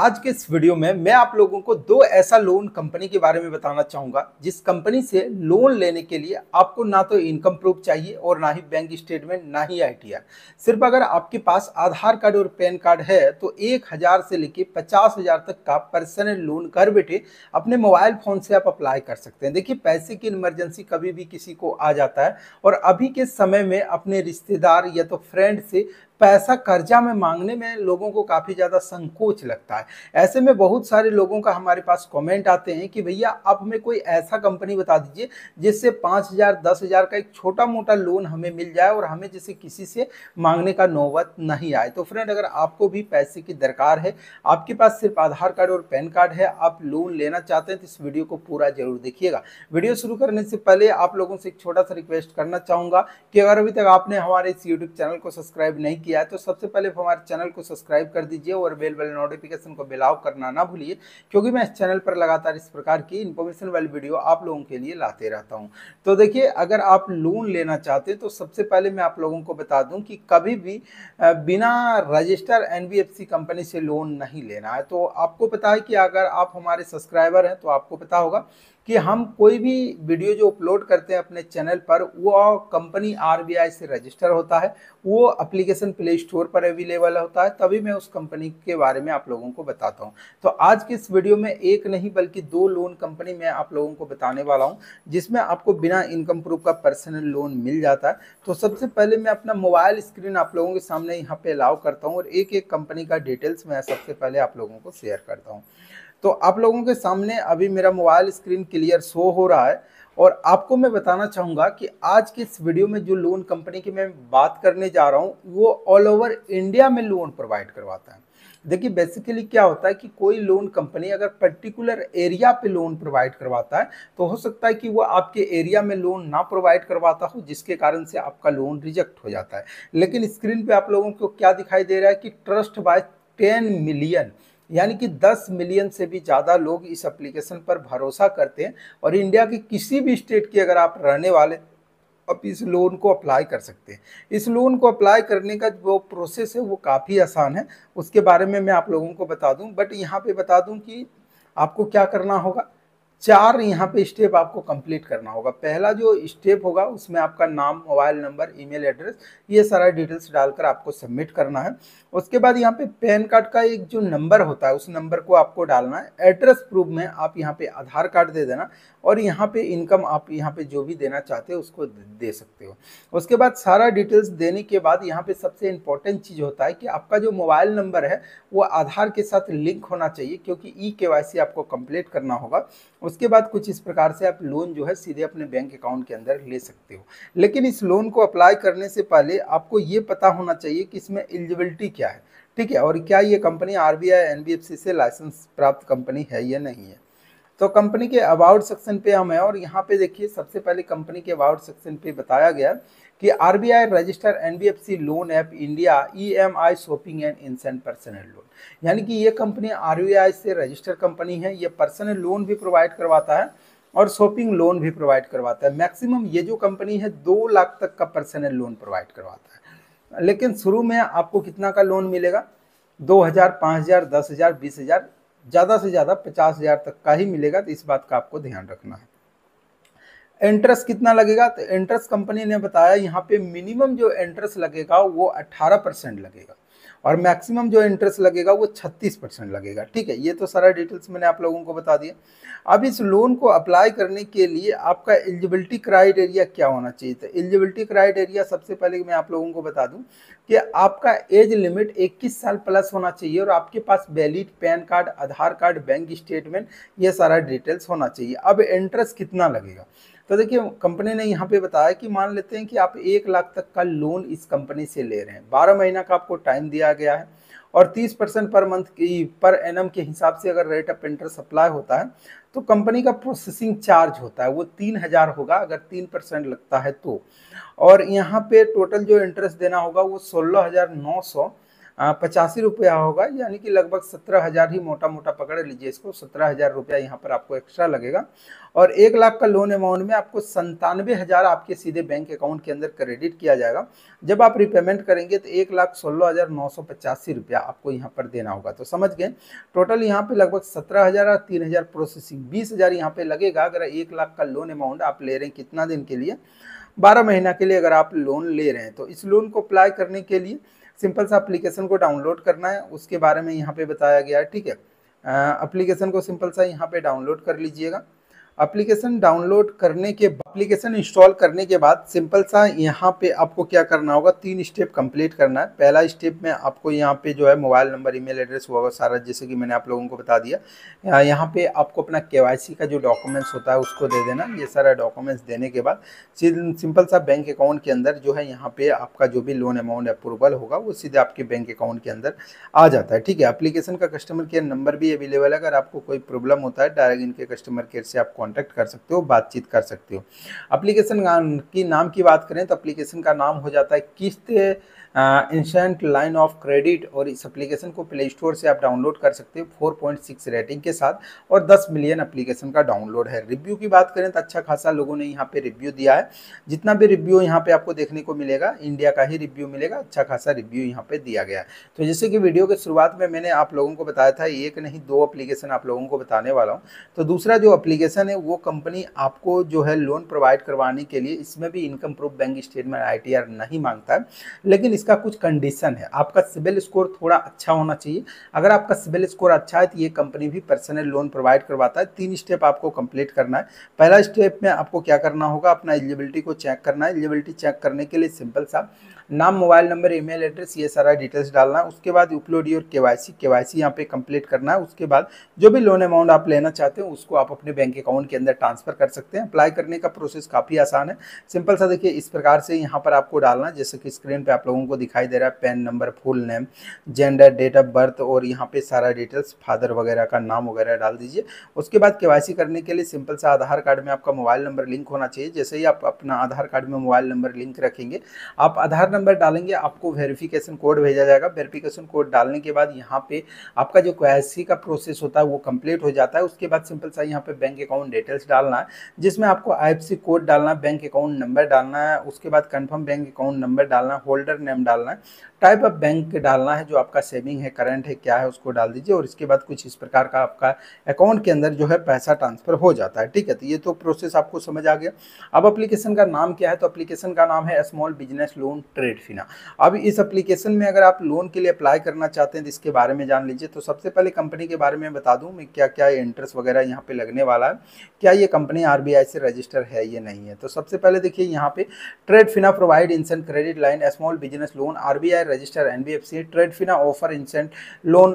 आज के इस वीडियो में मैं आप लोगों को दो ऐसा लोन कंपनी के बारे में बताना चाहूंगा जिस कंपनी से लोन लेने के लिए आपको ना तो इनकम प्रूफ चाहिए और ना ही बैंक स्टेटमेंट ना ही आई सिर्फ अगर आपके पास आधार कार्ड और पैन कार्ड है तो एक हज़ार से लेके पचास हज़ार तक का पर्सनल लोन घर बैठे अपने मोबाइल फ़ोन से आप अप्लाई कर सकते हैं देखिए पैसे की इमरजेंसी कभी भी किसी को आ जाता है और अभी के समय में अपने रिश्तेदार या तो फ्रेंड से पैसा कर्जा में मांगने में लोगों को काफ़ी ज़्यादा संकोच लगता है ऐसे में बहुत सारे लोगों का हमारे पास कमेंट आते हैं कि भैया आप हमें कोई ऐसा कंपनी बता दीजिए जिससे पाँच हज़ार दस हज़ार का एक छोटा मोटा लोन हमें मिल जाए और हमें जैसे किसी से मांगने का नौबत नहीं आए तो फ्रेंड अगर आपको भी पैसे की दरकार है आपके पास सिर्फ आधार कार्ड और पैन कार्ड है आप लोन लेना चाहते हैं तो इस वीडियो को पूरा जरूर देखिएगा वीडियो शुरू करने से पहले आप लोगों से एक छोटा सा रिक्वेस्ट करना चाहूँगा कि अगर अभी तक आपने हमारे इस यूट्यूब चैनल को सब्सक्राइब नहीं किया किया है तो सबसे पहले हमारे चैनल को सब्सक्राइब कर दीजिए और बेल वाले नोटिफिकेशन को बेलाव करना ना भूलिए क्योंकि मैं इस चैनल पर लगातार इस प्रकार की इन्फॉर्मेशन वाली वीडियो आप लोगों के लिए लाते रहता हूँ तो देखिए अगर आप लोन लेना चाहते हैं तो सबसे पहले मैं आप लोगों को बता दूँ कि कभी भी बिना रजिस्टर एन कंपनी से लोन नहीं लेना है तो आपको पता है कि अगर आप हमारे सब्सक्राइबर हैं तो आपको पता होगा कि हम कोई भी वीडियो जो अपलोड करते हैं अपने चैनल पर वो कंपनी आर से रजिस्टर होता है वो एप्लीकेशन प्ले स्टोर पर अवेलेबल होता है तभी मैं उस कंपनी के बारे में आप लोगों को बताता हूँ तो आज की इस वीडियो में एक नहीं बल्कि दो लोन कंपनी मैं आप लोगों को बताने वाला हूँ जिसमें आपको बिना इनकम प्रूफ का पर्सनल लोन मिल जाता है तो सबसे पहले मैं अपना मोबाइल स्क्रीन आप लोगों के सामने यहाँ पे अलाउ करता हूँ और एक एक कंपनी का डिटेल्स मैं सबसे पहले आप लोगों को शेयर करता हूँ तो आप लोगों के सामने अभी मेरा मोबाइल स्क्रीन क्लियर शो हो रहा है और आपको मैं बताना चाहूँगा कि आज के इस वीडियो में जो लोन कंपनी की मैं बात करने जा रहा हूँ वो ऑल ओवर इंडिया में लोन प्रोवाइड करवाता है देखिए बेसिकली क्या होता है कि कोई लोन कंपनी अगर पर्टिकुलर एरिया पे लोन प्रोवाइड करवाता है तो हो सकता है कि वो आपके एरिया में लोन ना प्रोवाइड करवाता हो जिसके कारण से आपका लोन रिजेक्ट हो जाता है लेकिन स्क्रीन पे आप लोगों को क्या दिखाई दे रहा है कि ट्रस्ट बाय टेन मिलियन यानी कि 10 मिलियन से भी ज़्यादा लोग इस एप्लीकेशन पर भरोसा करते हैं और इंडिया के किसी भी स्टेट की अगर आप रहने वाले आप इस लोन को अप्लाई कर सकते हैं इस लोन को अप्लाई करने का जो प्रोसेस है वो काफ़ी आसान है उसके बारे में मैं आप लोगों को बता दूं बट यहाँ पे बता दूं कि आपको क्या करना होगा चार यहाँ पे स्टेप आपको कंप्लीट करना होगा पहला जो स्टेप होगा उसमें आपका नाम मोबाइल नंबर ईमेल एड्रेस ये सारा डिटेल्स डालकर आपको सबमिट करना है उसके बाद यहाँ पे पैन कार्ड का एक जो नंबर होता है उस नंबर को आपको डालना है एड्रेस प्रूफ में आप यहाँ पे आधार कार्ड दे देना और यहाँ पे इनकम आप यहाँ पे जो भी देना चाहते हो उसको दे सकते हो उसके बाद सारा डिटेल्स देने के बाद यहाँ पे सबसे इम्पोर्टेंट चीज़ होता है कि आपका जो मोबाइल नंबर है वो आधार के साथ लिंक होना चाहिए क्योंकि ई के आपको कंप्लीट करना होगा उसके बाद कुछ इस प्रकार से आप लोन जो है सीधे अपने बैंक अकाउंट के अंदर ले सकते हो लेकिन इस लोन को अप्लाई करने से पहले आपको ये पता होना चाहिए कि इसमें एलिजिबिलिटी क्या है ठीक है और क्या ये कंपनी आर बी से लाइसेंस प्राप्त कंपनी है या नहीं है तो कंपनी के अबाउट सेक्शन पे हम हैं और यहाँ पे देखिए सबसे पहले कंपनी के अबाउट सेक्शन पे बताया गया कि RBI register NBFC loan app India EMI shopping and instant personal loan यानी कि ये कंपनी आरबीआई से रजिस्टर कंपनी है ये पर्सनल लोन भी प्रोवाइड करवाता है और शॉपिंग लोन भी प्रोवाइड करवाता है मैक्सिमम ये जो कंपनी है दो लाख तक का पर्सनल लोन प्रोवाइड करवाता है लेकिन शुरू में आपको कितना का लोन मिलेगा दो हज़ार पाँच हज़ार दस हज़ार बीस हज़ार ज़्यादा से ज़्यादा पचास हज़ार तक का ही मिलेगा तो इस बात का आपको ध्यान रखना है इंटरेस्ट कितना लगेगा तो इंटरेस्ट कंपनी ने बताया यहाँ पे मिनिमम जो इंटरेस्ट लगेगा वो 18 परसेंट लगेगा और मैक्सिमम जो इंटरेस्ट लगेगा वो 36 परसेंट लगेगा ठीक है ये तो सारा डिटेल्स मैंने आप लोगों को बता दिया अब इस लोन को अप्लाई करने के लिए आपका एलिजिबिलिटी क्राइटेरिया क्या होना चाहिए तो एलिजिबिलिटी क्राइटेरिया सबसे पहले मैं आप लोगों को बता दूँ कि आपका एज लिमिट 21 साल प्लस होना चाहिए और आपके पास valid PAN card Aadhaar card bank statement ये सारा डिटेल्स होना चाहिए अब इंटरेस्ट कितना लगेगा तो देखिए कंपनी ने यहाँ पे बताया कि मान लेते हैं कि आप एक लाख तक का लोन इस कंपनी से ले रहे हैं बारह महीना का आपको टाइम दिया गया है और 30 परसेंट पर मंथ की पर एन के हिसाब से अगर रेट ऑफ इंटरेस्ट अप्लाई होता है तो कंपनी का प्रोसेसिंग चार्ज होता है वो तीन हज़ार होगा अगर तीन परसेंट लगता है तो और यहाँ पे टोटल जो इंटरेस्ट देना होगा वो सोलह हज़ार नौ सौ पचासी रुपया होगा यानी कि लगभग सत्रह हज़ार ही मोटा मोटा पकड़ लीजिए इसको सत्रह हज़ार रुपया यहाँ पर आपको एक्स्ट्रा लगेगा और एक लाख का लोन अमाउंट में आपको संतानवे हज़ार आपके सीधे बैंक अकाउंट के अंदर क्रेडिट किया जाएगा जब आप रिपेमेंट करेंगे तो एक लाख सोलह हज़ार नौ सौ पचासी रुपया आपको यहाँ पर देना होगा तो समझ गए टोटल यहाँ पर लगभग सत्रह हज़ार और तीन हज़ार प्रोसेसिंग बीस हज़ार यहाँ पर लगेगा अगर एक लाख का लोन अमाउंट आप ले रहे हैं कितना दिन के लिए बारह महीना के लिए अगर आप लोन ले रहे हैं तो इस लोन को अप्लाई करने के लिए सिंपल सा अप्लीकेशन को डाउनलोड करना है उसके बारे में यहाँ पे बताया गया है ठीक है अप्लीकेशन को सिंपल सा यहाँ पे डाउनलोड कर लीजिएगा अप्लीकेशन डाउनलोड करने के एप्लीकेशन इंस्टॉल करने के बाद सिंपल सा यहाँ पे आपको क्या करना होगा तीन स्टेप कंप्लीट करना है पहला स्टेप में आपको यहाँ पे जो है मोबाइल नंबर ईमेल एड्रेस हुआ सारा जैसे कि मैंने आप लोगों को बता दिया यहाँ पे आपको अपना केवाईसी का जो डॉक्यूमेंट्स होता है उसको दे देना ये सारा डॉक्यूमेंट्स देने के बाद सिंपल सा बैंक अकाउंट के अंदर जो है यहाँ पे आपका जो भी लोन अमाउंट अप्रूवल होगा वो सीधे आपके बैंक अकाउंट के अंदर आ जाता है ठीक है अप्लीकेशन का कस्टमर केयर नंबर भी अवेलेबल है अगर आपको कोई प्रॉब्लम होता है डायरेक्ट इनके कस्टमर केयर से आप कॉन्टैक्ट कर सकते हो बातचीत कर सकते हो अप्लीकेशन की नाम की बात करें तो अप्लीकेशन का नाम हो जाता है किस्त इंशेंट लाइन ऑफ क्रेडिट और इस एप्लीकेशन को प्ले स्टोर से आप डाउनलोड कर सकते हो 4.6 रेटिंग के साथ और 10 मिलियन एप्लीकेशन का डाउनलोड है रिव्यू की बात करें तो अच्छा खासा लोगों ने यहाँ पे रिव्यू दिया है जितना भी रिव्यू यहाँ पे आपको देखने को मिलेगा इंडिया का ही रिव्यू मिलेगा अच्छा खासा रिव्यू यहाँ पर दिया गया तो जैसे कि वीडियो के शुरुआत में मैंने आप लोगों को बताया था एक नहीं दो अप्लीकेशन आप लोगों को बताने वाला हूँ तो दूसरा जो अप्लीकेशन है वो कंपनी आपको जो है लोन प्रोवाइड करवाने के लिए इसमें भी इनकम प्रूफ बैंक स्टेटमेंट आई नहीं मांगता है लेकिन इसका कुछ कंडीशन है आपका सिविल स्कोर थोड़ा अच्छा होना चाहिए अगर आपका सिविल स्कोर अच्छा है तो ये कंपनी भी पर्सनल लोन प्रोवाइड करवाता है तीन स्टेप आपको कंप्लीट करना है पहला स्टेप में आपको क्या करना होगा अपना एलिजिबिलिटी को चेक करना है एलिजिबिलिटी चेक करने के लिए सिंपल सा नाम मोबाइल नंबर ईमेल एड्रेस ये सारा डिटेल्स डालना है उसके बाद upload your K Y C K Y सी यहाँ पे कंप्लीट करना है उसके बाद जो भी लोन अमाउंट आप लेना चाहते हो उसको आप अपने बैंक अकाउंट के अंदर ट्रांसफर कर सकते हैं अप्लाई करने का प्रोसेस काफ़ी आसान है सिंपल सा देखिए इस प्रकार से यहाँ पर आपको डालना है जैसे कि स्क्रीन पर आप लोगों को दिखाई दे रहा है PAN number full name gender date of birth और यहाँ पर सारा डिटेल्स फादर वगैरह का नाम वगैरह डाल दीजिए उसके बाद के करने के लिए सिंपल सा आधार कार्ड में आपका मोबाइल नंबर लिंक होना चाहिए जैसे ही आप अपना आधार कार्ड में मोबाइल नंबर लिंक रखेंगे आप आधार नंबर नंबर डालेंगे आपको वेरिफिकेशन कोड भेजा जाएगा वेरिफिकेशन कोड डालने के बाद यहाँ पे आपका जो क्वेसी का प्रोसेस होता है वो कंप्लीट हो जाता है उसके बाद सिंपल सा यहाँ पे बैंक अकाउंट डिटेल्स डालना है जिसमें आपको आई कोड डालना है बैंक अकाउंट नंबर डालना है उसके बाद कन्फर्म बैंक अकाउंट नंबर डालना है होल्डर नेम डालना है टाइप ऑफ बैंक डालना है जो आपका सेविंग है करंट है क्या है उसको डाल दीजिए और इसके बाद कुछ इस प्रकार का आपका अकाउंट के अंदर जो है पैसा ट्रांसफर हो जाता है ठीक है तो ये तो प्रोसेस आपको समझ आ गया अब एप्लीकेशन का नाम क्या है तो एप्लीकेशन का नाम है स्मॉल बिजनेस लोन ट्रेड फिना अब इस एप्लीकेशन में अगर आप लोन के लिए अप्लाई करना चाहते हैं तो इसके बारे में जान लीजिए तो सबसे पहले कंपनी के बारे में बता दूं मैं क्या क्या इंटरेस्ट वगैरह यहाँ पे लगने वाला है क्या ये कंपनी आर से रजिस्टर है या नहीं है तो सबसे पहले देखिए यहाँ पे ट्रेड फिना provide instant credit line small business loan are register an trade फिना offer instant loan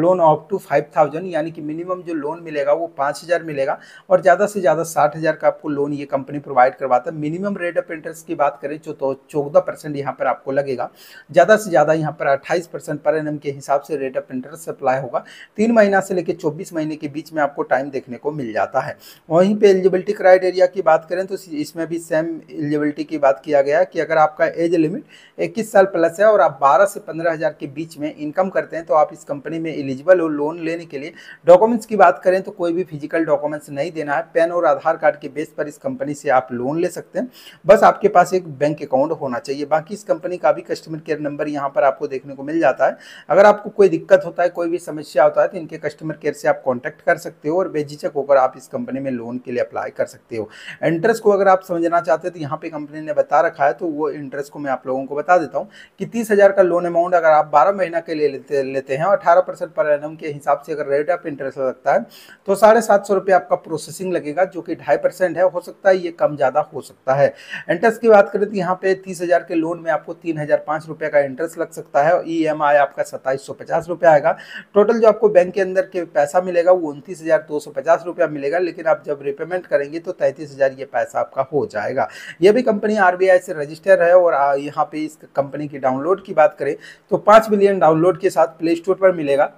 loan of two five यानी कि मिनिमम जो लोन मिलेगा वो पाँच मिलेगा और ज़्यादा से ज़्यादा साठ का आपको लोन ये कंपनी प्रोवाइड करवाता है मिनिमम रेट ऑफ इंटरेस्ट की बात करें तो चौदह परसेंट यहाँ पर आपको लगेगा ज़्यादा से ज़्यादा यहाँ पर अट्ठाईस परसेंट पर एन के हिसाब से रेट ऑफ इंटरेस्ट अप्लाई होगा तीन महीना से लेकर चौबीस महीने के बीच में आपको टाइम देखने को मिल जाता है वहीं पर एलिजिबिलिटी क्राइटेरिया की बात करें तो इसमें भी सेम एलिजिबिलिटी की बात किया गया कि अगर आपका एज लिमिट इक्कीस साल प्लस है और आप बारह से पंद्रह हज़ार के बीच में इनकम करते हैं तो आप इस कंपनी में एलिजिबल हो लोन लेने के लिए डॉक्यूमेंट्स की बात करें तो कोई भी फिजिकल डॉक्यूमेंट्स नहीं देना है पेन और आधार कार्ड के बेस पर इस कंपनी से आप लोन ले सकते हैं बस आपके पास एक बैंक अकाउंट होना चाहिए बाकी इस कंपनी का भी कस्टमर केयर नंबर यहाँ पर आपको देखने को मिल जाता है अगर आपको कोई दिक्कत होता है कोई भी समस्या होता है तो इनके कस्टमर केयर से आप कॉन्टैक्ट कर सकते हो और बेझिझक होकर आप इस कंपनी में लोन के लिए अप्लाई कर सकते हो इंटरेस्ट को अगर आप समझना चाहते हैं तो यहाँ पर कंपनी ने बता रखा है तो वो इंटरेस्ट को मैं आप लोगों को बता देता हूँ कि तीस का लोन अमाउंट अगर आप बारह महीना के लिए लेते हैं और अठारह परसेंट पर एन के हिसाब से अगर रेट ऑफ इंटरेस्ट लगता है तो साढ़े सात सौ रुपये आपका प्रोसेसिंग लगेगा जो कि ढाई परसेंट है हो सकता है ये कम ज़्यादा हो सकता है इंटरेस्ट की बात करें तो यहाँ पे तीस हज़ार के लोन में आपको तीन हज़ार पाँच रुपये का इंटरेस्ट लग सकता है ई एम आई आपका सत्ताईस सौ पचास रुपये आएगा टोटल जो आपको बैंक के अंदर के पैसा मिलेगा वो उनतीस हज़ार दो सौ पचास रुपया मिलेगा लेकिन आप जब रिपेमेंट करेंगे तो तैंतीस हज़ार ये पैसा आपका हो जाएगा ये भी कंपनी आर बी आई से रजिस्टर है और यहाँ पे इस कंपनी की डाउनलोड की बात करें तो पाँच मिलियन डाउनलोड के साथ प्ले स्टोर पर मिलेगा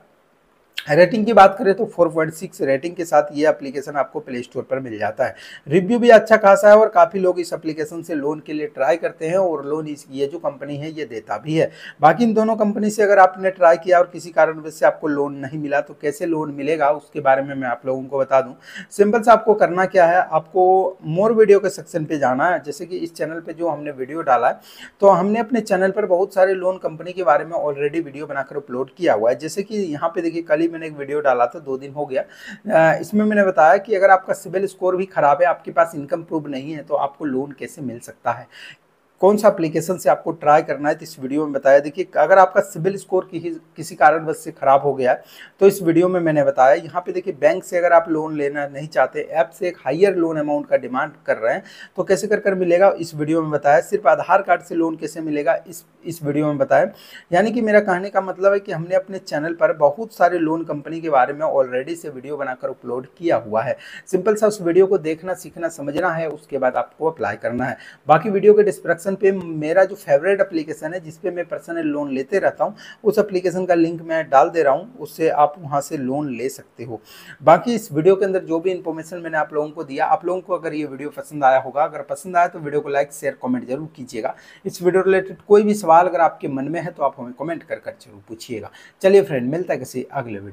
रेटिंग की बात करें तो 4.6 रेटिंग के साथ ये एप्लीकेशन आपको प्ले स्टोर पर मिल जाता है रिव्यू भी अच्छा खासा है और काफ़ी लोग इस एप्लीकेशन से लोन के लिए ट्राई करते हैं और लोन इस ये जो कंपनी है ये देता भी है बाकी इन दोनों कंपनी से अगर आपने ट्राई किया और किसी कारणवश से आपको लोन नहीं मिला तो कैसे लोन मिलेगा उसके बारे में मैं आप लोगों को बता दूँ सिंपल से आपको करना क्या है आपको मोर वीडियो के सेक्शन पर जाना है जैसे कि इस चैनल पर जो हमने वीडियो डाला है तो हमने अपने चैनल पर बहुत सारे लोन कंपनी के बारे में ऑलरेडी वीडियो बनाकर अपलोड किया हुआ है जैसे कि यहाँ पर देखिए कली मैंने एक वीडियो डाला था दो दिन हो गया इसमें मैंने बताया कि अगर आपका सिविल स्कोर भी खराब है आपके पास इनकम प्रूफ नहीं है तो आपको लोन कैसे मिल सकता है कौन सा एप्लीकेशन से आपको ट्राई करना है तो इस वीडियो में बताया देखिए अगर आपका सिविल स्कोर कि, किसी कारणवश से खराब हो गया तो इस वीडियो में मैंने बताया यहाँ पे देखिए बैंक से अगर आप लोन लेना नहीं चाहते ऐप से एक हाइयर लोन अमाउंट का डिमांड कर रहे हैं तो कैसे कर कर मिलेगा इस वीडियो में बताया सिर्फ आधार कार्ड से लोन कैसे मिलेगा इस इस वीडियो में बताया यानी कि मेरा कहने का मतलब है कि हमने अपने चैनल पर बहुत सारे लोन कंपनी के बारे में ऑलरेडी से वीडियो बनाकर अपलोड किया हुआ है सिंपल सा उस वीडियो को देखना सीखना समझना है उसके बाद आपको अप्लाई करना है बाकी वीडियो के डिस्क्रिप्शन एप्लीकेशन पे मेरा जो फेवरेट एप्लीकेशन है जिसपे मैं पर्सनल लोन लेते रहता हूँ उस एप्लीकेशन का लिंक मैं डाल दे रहा हूँ उससे आप वहाँ से लोन ले सकते हो बाकी इस वीडियो के अंदर जो भी इन्फॉर्मेशन मैंने आप लोगों को दिया आप लोगों को अगर ये वीडियो पसंद आया होगा अगर पसंद आया तो वीडियो को लाइक शेयर कॉमेंट जरूर कीजिएगा इस वीडियो रिलेटेड कोई भी सवाल अगर आपके मन में है तो आप हमें कॉमेंट कर जरूर पूछिएगा चलिए फ्रेंड मिलता है किसी अगले